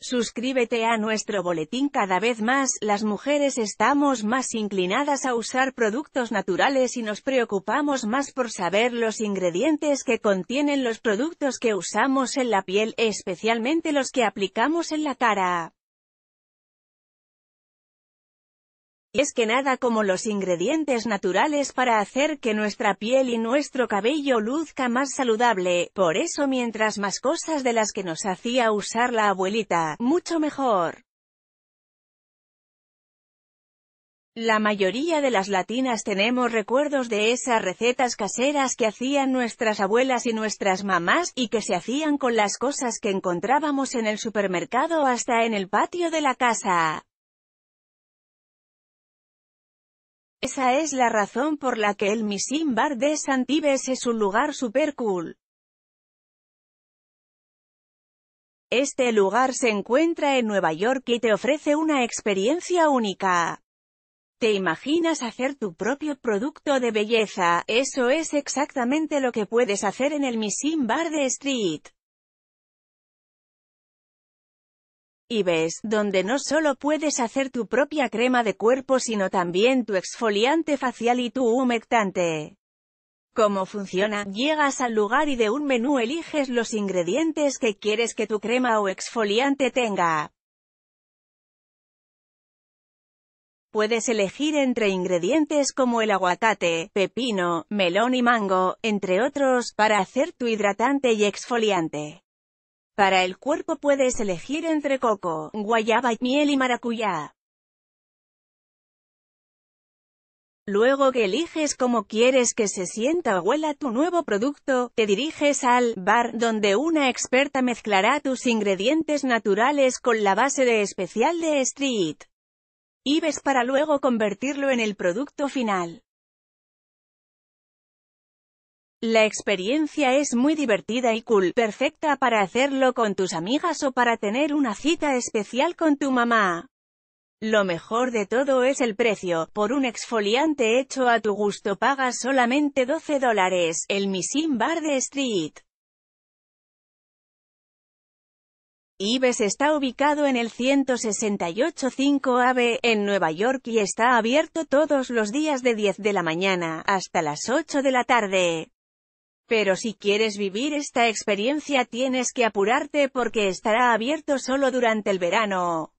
Suscríbete a nuestro boletín cada vez más, las mujeres estamos más inclinadas a usar productos naturales y nos preocupamos más por saber los ingredientes que contienen los productos que usamos en la piel, especialmente los que aplicamos en la cara. Y es que nada como los ingredientes naturales para hacer que nuestra piel y nuestro cabello luzca más saludable, por eso mientras más cosas de las que nos hacía usar la abuelita, mucho mejor. La mayoría de las latinas tenemos recuerdos de esas recetas caseras que hacían nuestras abuelas y nuestras mamás, y que se hacían con las cosas que encontrábamos en el supermercado hasta en el patio de la casa. Esa es la razón por la que el Missing Bar de Santibes es un lugar super cool. Este lugar se encuentra en Nueva York y te ofrece una experiencia única. ¿Te imaginas hacer tu propio producto de belleza? Eso es exactamente lo que puedes hacer en el Missing Bar de Street. Y ves, donde no solo puedes hacer tu propia crema de cuerpo sino también tu exfoliante facial y tu humectante. ¿Cómo funciona? Llegas al lugar y de un menú eliges los ingredientes que quieres que tu crema o exfoliante tenga. Puedes elegir entre ingredientes como el aguacate, pepino, melón y mango, entre otros, para hacer tu hidratante y exfoliante. Para el cuerpo puedes elegir entre coco, guayaba, miel y maracuyá. Luego que eliges cómo quieres que se sienta o huela tu nuevo producto, te diriges al bar, donde una experta mezclará tus ingredientes naturales con la base de especial de Street ves para luego convertirlo en el producto final. La experiencia es muy divertida y cool, perfecta para hacerlo con tus amigas o para tener una cita especial con tu mamá. Lo mejor de todo es el precio, por un exfoliante hecho a tu gusto pagas solamente 12 dólares, el Missing Bar de Street. Ives está ubicado en el 168-5 Ave, en Nueva York y está abierto todos los días de 10 de la mañana hasta las 8 de la tarde. Pero si quieres vivir esta experiencia tienes que apurarte porque estará abierto solo durante el verano.